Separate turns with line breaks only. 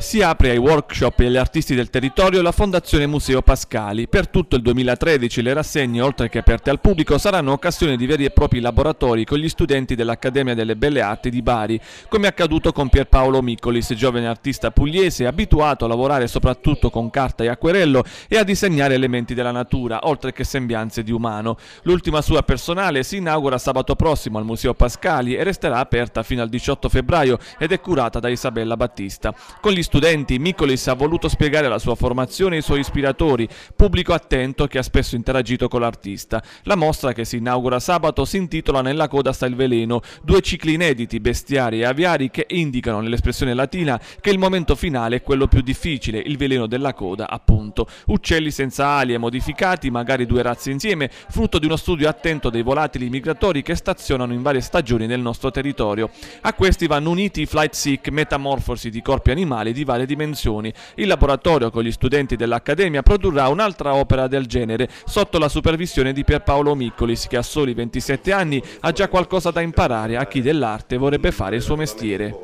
Si apre ai workshop e agli artisti del territorio la Fondazione Museo Pascali. Per tutto il 2013 le rassegne, oltre che aperte al pubblico, saranno occasione di veri e propri laboratori con gli studenti dell'Accademia delle Belle Arti di Bari, come accaduto con Pierpaolo Miccolis, giovane artista pugliese abituato a lavorare soprattutto con carta e acquerello e a disegnare elementi della natura, oltre che sembianze di umano. L'ultima sua personale si inaugura sabato prossimo al Museo Pascali e resterà aperta fino al 18 febbraio ed è curata da Isabella Battista. Con gli studenti, Micolis ha voluto spiegare la sua formazione ai suoi ispiratori, pubblico attento che ha spesso interagito con l'artista. La mostra che si inaugura sabato si intitola Nella coda sta il veleno, due cicli inediti, bestiari e aviari che indicano nell'espressione latina che il momento finale è quello più difficile, il veleno della coda appunto. Uccelli senza ali e modificati, magari due razze insieme, frutto di uno studio attento dei volatili migratori che stazionano in varie stagioni nel nostro territorio. A questi vanno uniti i flight sick, metamorfosi di corpi animali di di varie dimensioni. Il laboratorio con gli studenti dell'Accademia produrrà un'altra opera del genere sotto la supervisione di Pierpaolo Miccolis che a soli 27 anni ha già qualcosa da imparare a chi dell'arte vorrebbe fare il suo mestiere.